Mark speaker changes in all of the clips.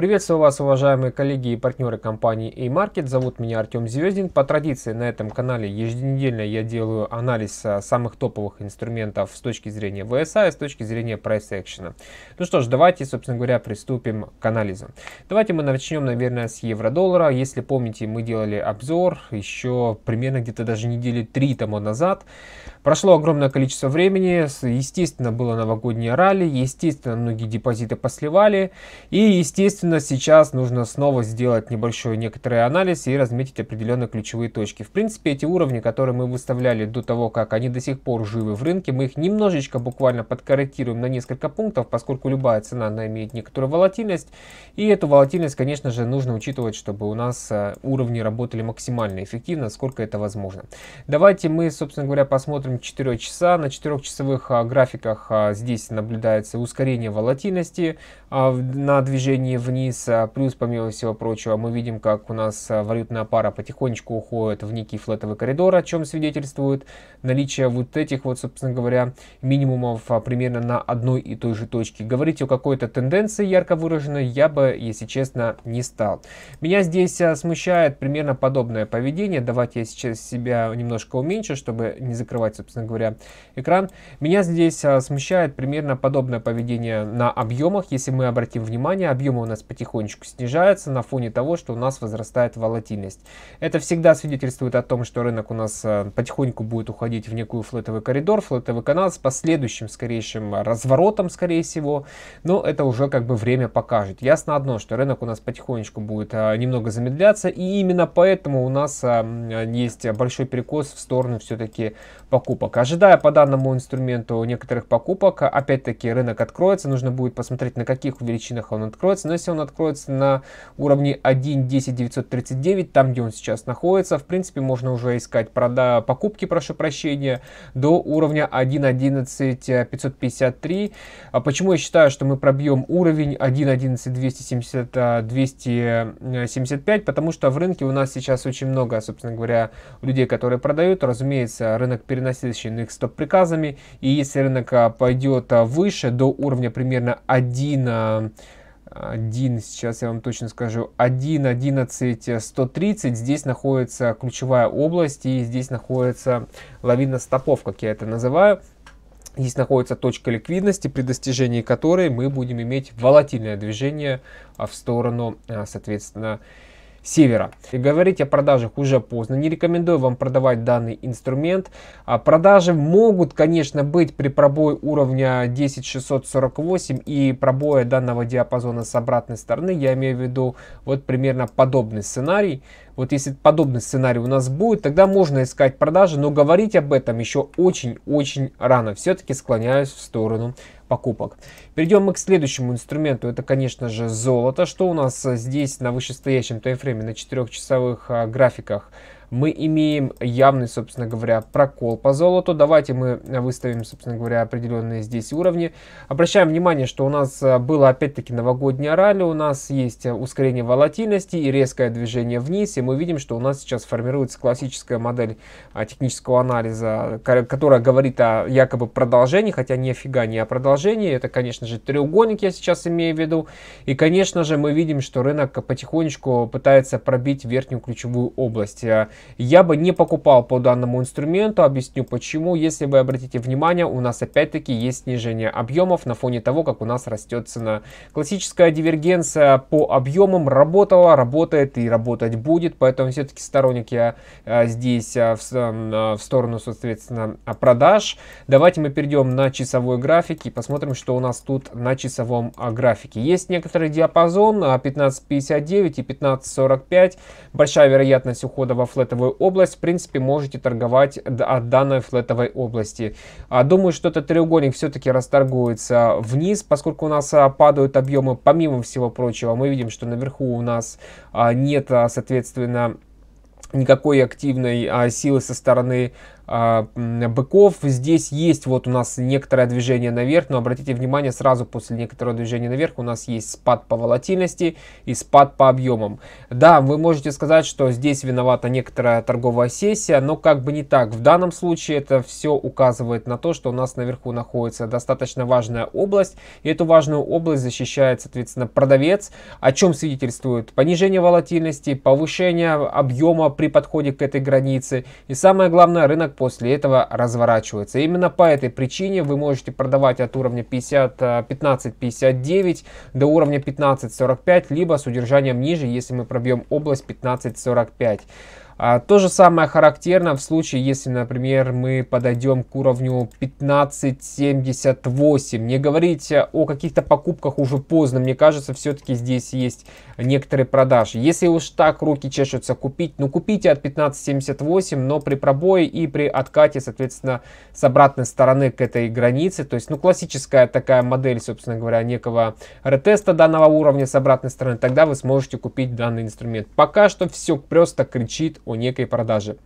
Speaker 1: Приветствую вас, уважаемые коллеги и партнеры компании A-Market. Зовут меня Артем Звездин. По традиции на этом канале еженедельно я делаю анализ а, самых топовых инструментов с точки зрения VSA и с точки зрения Price Action. Ну что ж, давайте, собственно говоря, приступим к анализу. Давайте мы начнем, наверное, с евро-доллара. Если помните, мы делали обзор еще примерно где-то даже недели три тому назад. Прошло огромное количество времени, естественно, было новогоднее ралли, естественно, многие депозиты посливали и, естественно, Следовательно, сейчас нужно снова сделать небольшой некоторый анализ и разметить определенные ключевые точки. В принципе, эти уровни, которые мы выставляли до того, как они до сих пор живы в рынке, мы их немножечко буквально подкорректируем на несколько пунктов, поскольку любая цена, она имеет некоторую волатильность. И эту волатильность, конечно же, нужно учитывать, чтобы у нас э, уровни работали максимально эффективно, сколько это возможно. Давайте мы, собственно говоря, посмотрим 4 часа. На 4-часовых э, графиках э, здесь наблюдается ускорение волатильности на движении вниз вниз. А, плюс, помимо всего прочего, мы видим, как у нас а, валютная пара потихонечку уходит в некий флетовый коридор, о чем свидетельствует наличие вот этих вот, собственно говоря, минимумов а, примерно на одной и той же точке. Говорить о какой-то тенденции ярко выраженной я бы, если честно, не стал. Меня здесь смущает примерно подобное поведение. Давайте я сейчас себя немножко уменьшу, чтобы не закрывать, собственно говоря, экран. Меня здесь смущает примерно подобное поведение на объемах. Если мы обратим внимание, объемы у нас сейчас потихонечку снижается на фоне того, что у нас возрастает волатильность. Это всегда свидетельствует о том, что рынок у нас э, потихоньку будет уходить в некую флотовый коридор, флотовый канал с последующим скорейшим разворотом, скорее всего, но это уже как бы время покажет. Ясно одно, что рынок у нас потихонечку будет э, немного замедляться, и именно поэтому у нас э, есть большой перекос в сторону все-таки покупок. Ожидая по данному инструменту некоторых покупок, опять-таки рынок откроется, нужно будет посмотреть на каких величинах он откроется, но если если он откроется на уровне 1.10.939, там, где он сейчас находится, в принципе, можно уже искать прода покупки, прошу прощения, до уровня 1.11.553. А почему я считаю, что мы пробьем уровень 1.11.275? Потому что в рынке у нас сейчас очень много, собственно говоря, людей, которые продают. Разумеется, рынок переносящий на их стоп-приказами. И если рынок а, пойдет а, выше, до уровня примерно 1 1, сейчас я вам точно скажу, 1, 11, 130. Здесь находится ключевая область и здесь находится лавина стопов, как я это называю. Здесь находится точка ликвидности, при достижении которой мы будем иметь волатильное движение а, в сторону, а, соответственно, севера. И говорить о продажах уже поздно. Не рекомендую вам продавать данный инструмент. А продажи могут, конечно, быть при пробое уровня 10648 и пробое данного диапазона с обратной стороны. Я имею в виду вот примерно подобный сценарий. Вот если подобный сценарий у нас будет, тогда можно искать продажи, но говорить об этом еще очень-очень рано. Все-таки склоняюсь в сторону покупок. Перейдем мы к следующему инструменту. Это, конечно же, золото. Что у нас э, здесь на вышестоящем таймфрейме, на 4-часовых э, графиках? мы имеем явный, собственно говоря, прокол по золоту. Давайте мы выставим, собственно говоря, определенные здесь уровни. Обращаем внимание, что у нас а, было опять-таки новогоднее ралли, у нас есть а, ускорение волатильности и резкое движение вниз, и мы видим, что у нас сейчас формируется классическая модель а, технического анализа, которая говорит о якобы продолжении, хотя нифига не о продолжении, это, конечно же, треугольник я сейчас имею в виду, и, конечно же, мы видим, что рынок потихонечку пытается пробить верхнюю ключевую область я бы не покупал по данному инструменту. Объясню почему. Если вы обратите внимание, у нас опять-таки есть снижение объемов на фоне того, как у нас растет цена. Классическая дивергенция по объемам работала, работает и работать будет. Поэтому все-таки сторонник я э, здесь э, в, эм, э, в сторону, соответственно, продаж. Давайте мы перейдем на часовой график и посмотрим, что у нас тут на часовом графике. Есть некоторый диапазон 15.59 и 15.45. Большая вероятность ухода во флет флетовую область, в принципе, можете торговать от данной флетовой области. А Думаю, что этот треугольник все-таки расторгуется вниз, поскольку у нас а, падают объемы, помимо всего прочего, мы видим, что наверху у нас а, нет, а, соответственно, никакой активной силы со стороны а, быков. Здесь есть вот у нас некоторое движение наверх, но обратите внимание, сразу после некоторого движения наверх у нас есть спад по волатильности и спад по объемам. Да, вы можете сказать, что здесь виновата некоторая торговая сессия, но как бы не так. В данном случае это все указывает на то, что у нас наверху находится достаточно важная область, и эту важную область защищает, соответственно, продавец, о чем свидетельствует понижение волатильности, повышение объема при подходе к этой границе, и самое главное, рынок после этого разворачивается. Именно по этой причине вы можете продавать от уровня 15-59 э, до уровня 15-45, либо с удержанием ниже, если мы пробьем область 15-45. А, то же самое характерно в случае, если, например, мы подойдем к уровню 15.78. Не говорите о каких-то покупках уже поздно. Мне кажется, все-таки здесь есть некоторые продажи. Если уж так руки чешутся купить, ну купите от 15.78, но при пробое и при откате, соответственно, с обратной стороны к этой границе. То есть, ну классическая такая модель, собственно говоря, некого ретеста данного уровня с обратной стороны. Тогда вы сможете купить данный инструмент. Пока что все просто кричит о некой продаже.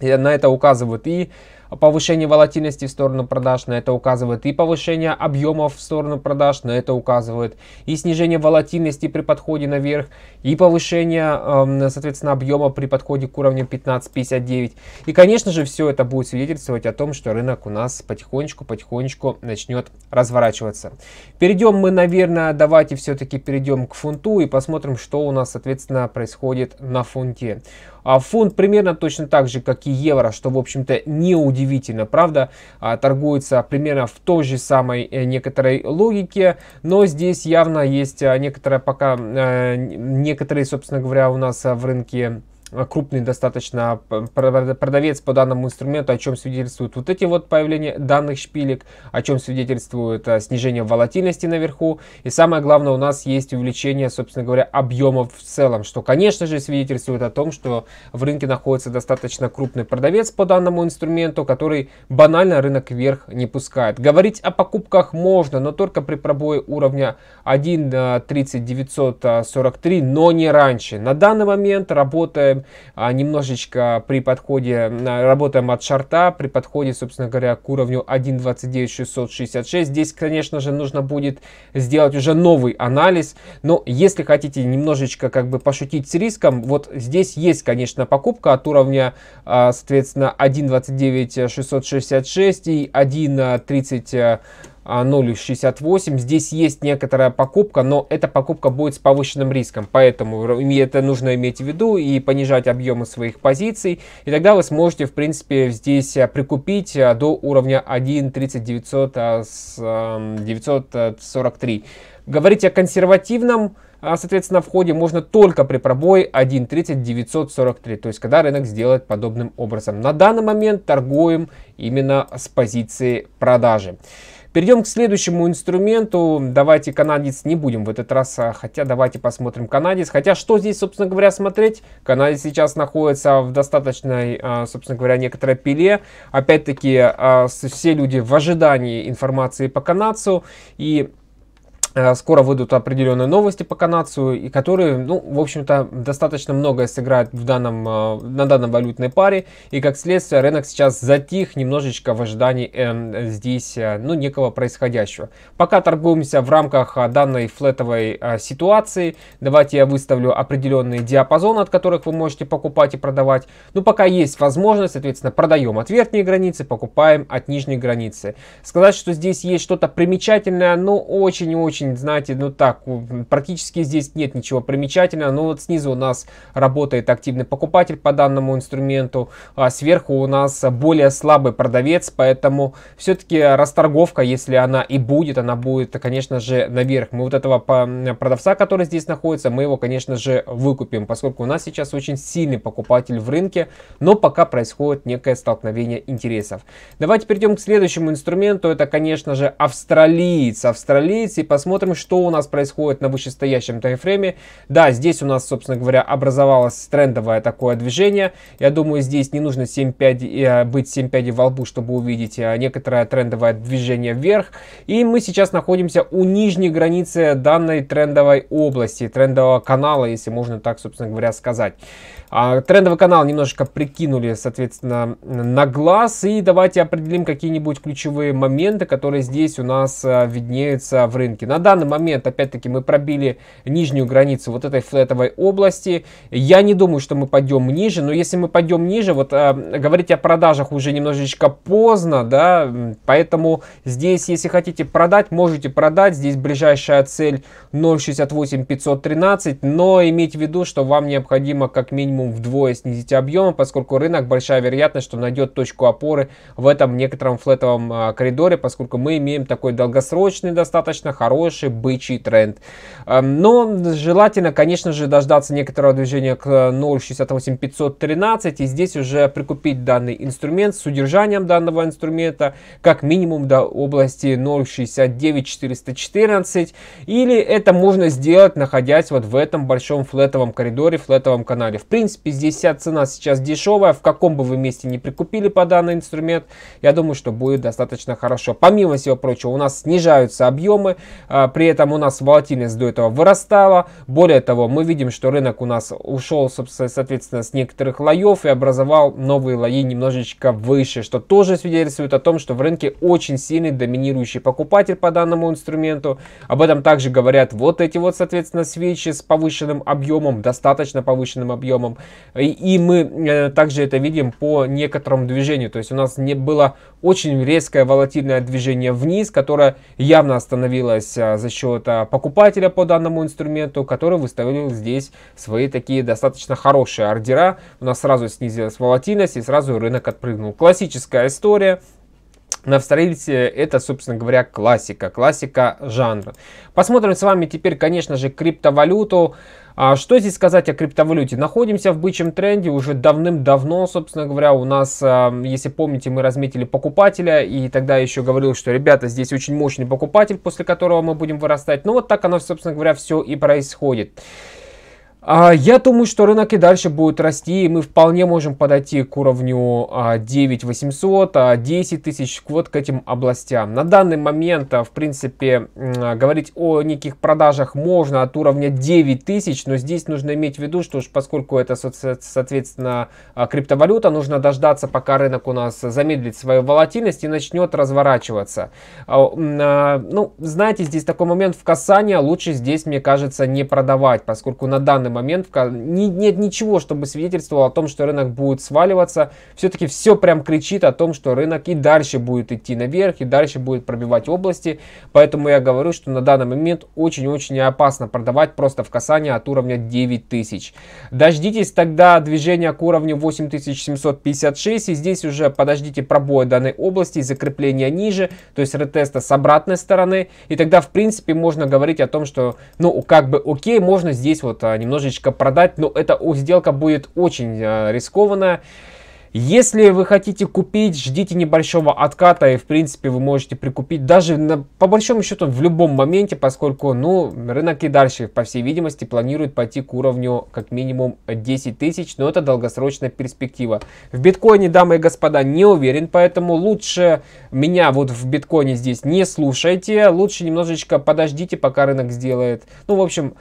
Speaker 1: И на это указывают и повышение волатильности в сторону продаж, на это указывает и повышение объемов в сторону продаж, на это указывает и снижение волатильности при подходе наверх, и повышение, эм, соответственно, объема при подходе к уровню 15.59. И, конечно же, все это будет свидетельствовать о том, что рынок у нас потихонечку-потихонечку начнет разворачиваться. Перейдем мы, наверное, давайте все-таки перейдем к фунту и посмотрим, что у нас, соответственно, происходит на фунте. А фунт примерно точно так же, как и евро, что, в общем-то, не удивительно удивительно. Правда, а, торгуется примерно в той же самой э, некоторой логике, но здесь явно есть а, некоторые пока, э, некоторые, собственно говоря, у нас а, в рынке Э, крупный достаточно продавец по данному инструменту, о чем свидетельствуют вот эти вот появления данных шпилек, о чем свидетельствует э, снижение волатильности наверху. И самое главное, у нас есть увеличение, собственно говоря, объемов в целом, что, конечно же, свидетельствует о том, что в рынке находится достаточно крупный продавец по данному инструменту, который банально рынок вверх не пускает. Говорить о покупках можно, но только при пробое уровня 1.30943, э, но не раньше. На данный момент работаем работаем э, немножечко при подходе, э, работаем от шарта, при подходе, собственно говоря, к уровню 1.29666. Здесь, конечно же, нужно будет сделать уже новый анализ, но если хотите немножечко как бы пошутить с риском, вот здесь есть, конечно, покупка от уровня, э, соответственно, 1.29666 и 1.30 0,68. Здесь есть некоторая покупка, но эта покупка будет с повышенным риском, поэтому это нужно иметь в виду и понижать объемы своих позиций, и тогда вы сможете, в принципе, здесь э, прикупить э, до уровня 1.30943. Эм, Говорить о консервативном, э, соответственно, входе можно только при пробое 1.30943, то есть когда рынок сделает подобным образом. На данный момент торгуем именно с позиции продажи. Перейдем к следующему инструменту. Давайте канадец не будем в этот раз, а, хотя давайте посмотрим канадец. Хотя что здесь, собственно говоря, смотреть? Канадец сейчас находится в достаточной, а, собственно говоря, некоторой пиле. Опять-таки, а, все люди в ожидании информации по канадцу. И Э, скоро выйдут определенные новости по канадцу, и которые, ну, в общем-то, достаточно многое сыграют в данном, э, на данном валютной паре. И как следствие, рынок сейчас затих немножечко в ожидании эм, э, здесь, ну, некого происходящего. Пока торгуемся в рамках э, данной флетовой э, ситуации. Давайте я выставлю определенные диапазоны, от которых вы можете покупать и продавать. Ну, пока есть возможность, соответственно, продаем от верхней границы, покупаем от нижней границы. Сказать, что здесь есть что-то примечательное, но ну, очень и очень очень, знаете, ну так, практически здесь нет ничего примечательного. Но вот снизу у нас работает активный покупатель по данному инструменту, а сверху у нас более слабый продавец, поэтому все-таки расторговка, если она и будет, она будет, конечно же, наверх. Мы вот этого продавца, который здесь находится, мы его, конечно же, выкупим, поскольку у нас сейчас очень сильный покупатель в рынке, но пока происходит некое столкновение интересов. Давайте перейдем к следующему инструменту, это, конечно же, австралиец. Австралиец и посмотрим, посмотрим, что у нас происходит на вышестоящем таймфрейме. Да, здесь у нас, собственно говоря, образовалось трендовое такое движение. Я думаю, здесь не нужно 7 пядей, э, быть 7 пядей во лбу, чтобы увидеть э, некоторое трендовое движение вверх. И мы сейчас находимся у нижней границы данной трендовой области, трендового канала, если можно так, собственно говоря, сказать. А, трендовый канал немножечко прикинули, соответственно, на глаз. И давайте определим какие-нибудь ключевые моменты, которые здесь у нас а, виднеются в рынке. На данный момент, опять-таки, мы пробили нижнюю границу вот этой флетовой области. Я не думаю, что мы пойдем ниже, но если мы пойдем ниже, вот а, говорить о продажах уже немножечко поздно, да, поэтому здесь, если хотите продать, можете продать. Здесь ближайшая цель 0.68 513, но иметь в виду, что вам необходимо как минимум минимум вдвое снизить объемы, поскольку рынок большая вероятность, что найдет точку опоры в этом некотором флетовом а, коридоре, поскольку мы имеем такой долгосрочный, достаточно хороший бычий тренд. Эм, но желательно, конечно же, дождаться некоторого движения к 0.68513 э, и здесь уже прикупить данный инструмент с удержанием данного инструмента как минимум до области 0.69414 или это можно сделать, находясь вот в этом большом флетовом коридоре, флетовом канале. В принципе, принципе, здесь вся цена сейчас дешевая. В каком бы вы месте не прикупили по данный инструмент, я думаю, что будет достаточно хорошо. Помимо всего прочего, у нас снижаются объемы, а, при этом у нас волатильность до этого вырастала. Более того, мы видим, что рынок у нас ушел, соответственно, с некоторых лоев и образовал новые лои немножечко выше, что тоже свидетельствует о том, что в рынке очень сильный доминирующий покупатель по данному инструменту. Об этом также говорят вот эти вот, соответственно, свечи с повышенным объемом, достаточно повышенным объемом. И мы э, также это видим по некоторому движению. То есть у нас не было очень резкое волатильное движение вниз, которое явно остановилось а, за счет а, покупателя по данному инструменту, который выставил здесь свои такие достаточно хорошие ордера. У нас сразу снизилась волатильность и сразу рынок отпрыгнул. Классическая история. На встроителе это, собственно говоря, классика, классика жанра. Посмотрим с вами теперь, конечно же, криптовалюту. А что здесь сказать о криптовалюте? Находимся в бычьем тренде уже давным-давно, собственно говоря, у нас, эм, если помните, мы разметили покупателя, и тогда еще говорил, что, ребята, здесь очень мощный покупатель, после которого мы будем вырастать. Ну вот так оно, собственно говоря, все и происходит. А, я думаю, что рынок и дальше будет расти, и мы вполне можем подойти к уровню 9800, а, 10 а, тысяч, вот к этим областям. На данный момент, в принципе, говорить о неких продажах можно от уровня 9 тысяч, но здесь нужно иметь в виду, что уж поскольку это, соответственно, криптовалюта, нужно дождаться, пока рынок у нас замедлит свою волатильность и начнет разворачиваться. Ну, знаете, здесь такой момент в касании лучше здесь, мне кажется, не продавать, поскольку на данный момент момент. Нет ничего, чтобы свидетельствовало о том, что рынок будет сваливаться. Все-таки все прям кричит о том, что рынок и дальше будет идти наверх, и дальше будет пробивать области. Поэтому я говорю, что на данный момент очень-очень опасно продавать просто в касание от уровня 9000. Дождитесь тогда движения к уровню 8756, и здесь уже подождите пробоя данной области, и закрепления ниже, то есть ретеста с обратной стороны. И тогда, в принципе, можно говорить о том, что, ну, как бы, окей, можно здесь вот а, немножечко немножечко продать, но эта сделка будет очень э, рискованная. Если вы хотите купить, ждите небольшого отката и, в принципе, вы можете прикупить даже на, по большому счету в любом моменте, поскольку, ну, рынок и дальше, по всей видимости, планирует пойти к уровню как минимум 10 тысяч, но это долгосрочная перспектива. В биткоине, дамы и господа, не уверен, поэтому лучше меня вот в биткоине здесь не слушайте, лучше немножечко подождите, пока рынок сделает, ну, в общем,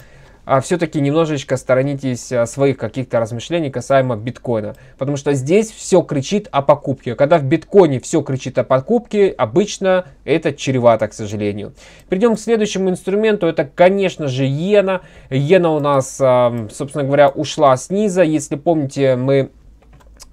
Speaker 1: а все-таки немножечко сторонитесь а, своих каких-то размышлений касаемо биткоина. Потому что здесь все кричит о покупке. Когда в биткоине все кричит о покупке, обычно это чревато, к сожалению. Перейдем к следующему инструменту. Это, конечно же, иена. Иена у нас, собственно говоря, ушла снизу. Если помните, мы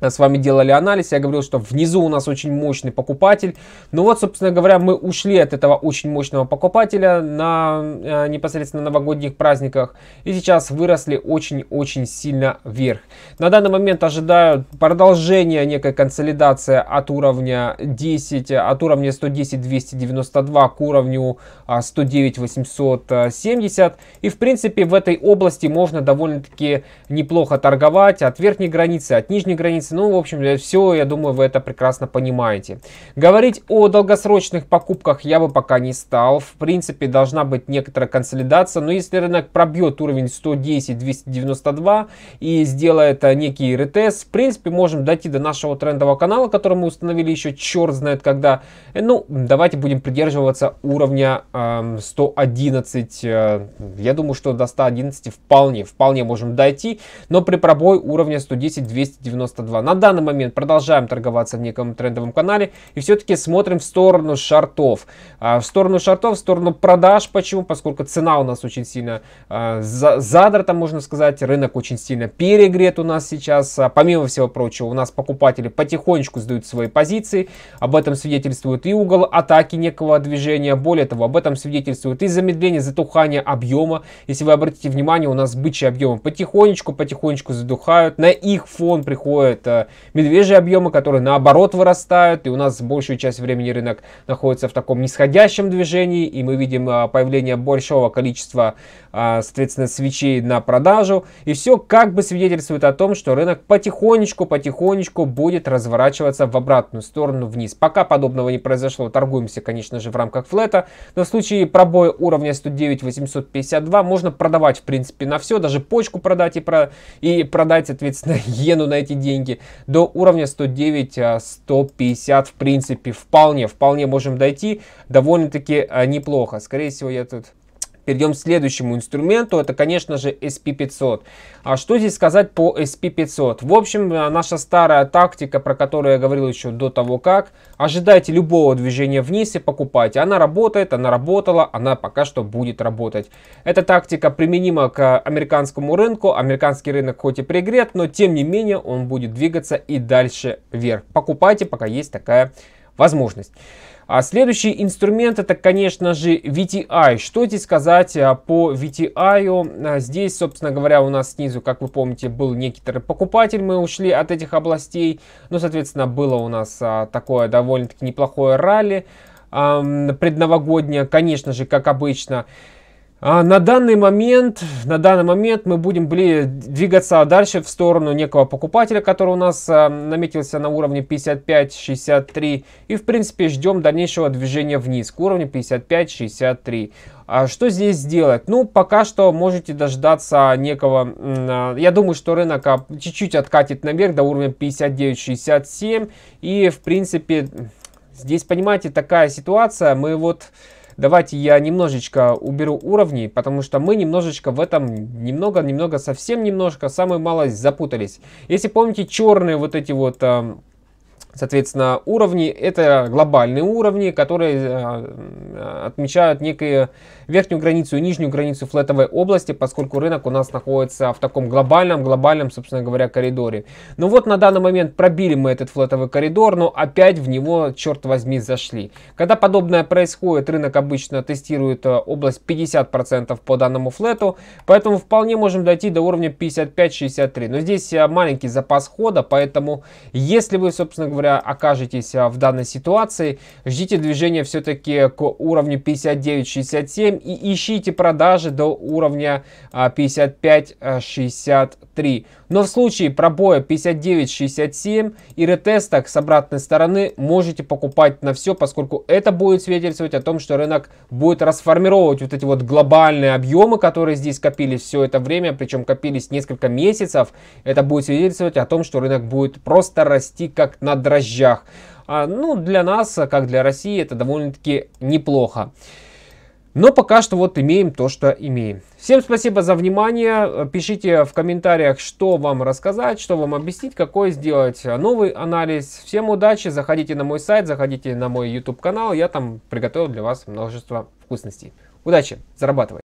Speaker 1: с вами делали анализ, я говорил, что внизу у нас очень мощный покупатель. Ну вот, собственно говоря, мы ушли от этого очень мощного покупателя на э, непосредственно новогодних праздниках. И сейчас выросли очень-очень сильно вверх. На данный момент ожидают продолжения некой консолидации от уровня 10, от уровня 110-292 к уровню 109-870. А, И в принципе в этой области можно довольно-таки неплохо торговать от верхней границы, от нижней границы разницы. Ну, в общем, все, я думаю, вы это прекрасно понимаете. Говорить о долгосрочных покупках я бы пока не стал. В принципе, должна быть некоторая консолидация. Но если рынок пробьет уровень 110-292 и сделает э, некий ретест, в принципе, можем дойти до нашего трендового канала, который мы установили еще черт знает когда. Э, ну, давайте будем придерживаться уровня эм, э, 111. я думаю, что до 111 вполне, вполне можем дойти, но при пробой уровня 110-292 2. На данный момент продолжаем торговаться в неком трендовом канале и все-таки смотрим в сторону шартов. А, в сторону шартов, в сторону продаж. Почему? Поскольку цена у нас очень сильно а, задрота, можно сказать. Рынок очень сильно перегрет у нас сейчас. А, помимо всего прочего, у нас покупатели потихонечку сдают свои позиции. Об этом свидетельствует и угол атаки некого движения. Более того, об этом свидетельствует и замедление, затухание объема. Если вы обратите внимание, у нас бычьи объемы потихонечку, потихонечку задухают. На их фон приходит это медвежьи объемы, которые наоборот вырастают, и у нас большую часть времени рынок находится в таком нисходящем движении, и мы видим а, появление большого количества, а, соответственно, свечей на продажу, и все как бы свидетельствует о том, что рынок потихонечку-потихонечку будет разворачиваться в обратную сторону вниз. Пока подобного не произошло, торгуемся, конечно же, в рамках флета, но в случае пробоя уровня 109-852 можно продавать, в принципе, на все, даже почку продать и, про... и продать, соответственно, иену на эти деньги, до уровня 109-150 а, в принципе вполне, вполне можем дойти довольно-таки а, неплохо. Скорее всего я тут перейдем к следующему инструменту, это, конечно же, SP500. А что здесь сказать по SP500? В общем, э, наша старая тактика, про которую я говорил еще до того как, ожидайте любого движения вниз и покупайте. Она работает, она работала, она пока что будет работать. Эта тактика применима к американскому рынку, американский рынок хоть и пригрет, но тем не менее он будет двигаться и дальше вверх. Покупайте, пока есть такая возможность. А следующий инструмент это, конечно же, VTI. Что здесь сказать а, по VTI? А, здесь, собственно говоря, у нас снизу, как вы помните, был некоторый покупатель. Мы ушли от этих областей. Ну, соответственно, было у нас а, такое довольно-таки неплохое ралли предновогоднее, конечно же, как обычно. А, на данный, момент, на данный момент мы будем блин, двигаться дальше в сторону некого покупателя, который у нас а, наметился на уровне 55-63. И в принципе ждем дальнейшего движения вниз к уровню 55-63. А что здесь сделать? Ну, пока что можете дождаться некого... А, я думаю, что рынок чуть-чуть откатит наверх до уровня 59-67. И в принципе здесь, понимаете, такая ситуация. Мы вот давайте я немножечко уберу уровни, потому что мы немножечко в этом, немного-немного, совсем немножко, самой малость запутались. Если помните, черные вот эти вот... Э, Соответственно, уровни — это глобальные уровни, которые э, э, отмечают некую верхнюю границу и нижнюю границу флетовой области, поскольку рынок у нас находится в таком глобальном, глобальном, собственно говоря, коридоре. Ну вот на данный момент пробили мы этот флетовый коридор, но опять в него, черт возьми, зашли. Когда подобное происходит, рынок обычно тестирует э, область 50% по данному флету, поэтому вполне можем дойти до уровня 55-63. Но здесь маленький запас хода, поэтому если вы, собственно говоря, говоря, окажетесь а, в данной ситуации, ждите движения все-таки к уровню 59.67 и ищите продажи до уровня 55.63. А, но в случае пробоя 59.67 и ретесток с обратной стороны можете покупать на все, поскольку это будет свидетельствовать о том, что рынок будет расформировать вот эти вот глобальные объемы, которые здесь копились все это время, причем копились несколько месяцев. Это будет свидетельствовать о том, что рынок будет просто расти как на дрожжах. А, ну, для нас, как для России, это довольно-таки неплохо. Но пока что вот имеем то, что имеем. Всем спасибо за внимание. Пишите в комментариях, что вам рассказать, что вам объяснить, какой сделать новый анализ. Всем удачи. Заходите на мой сайт, заходите на мой YouTube канал. Я там приготовил для вас множество вкусностей. Удачи, зарабатывай.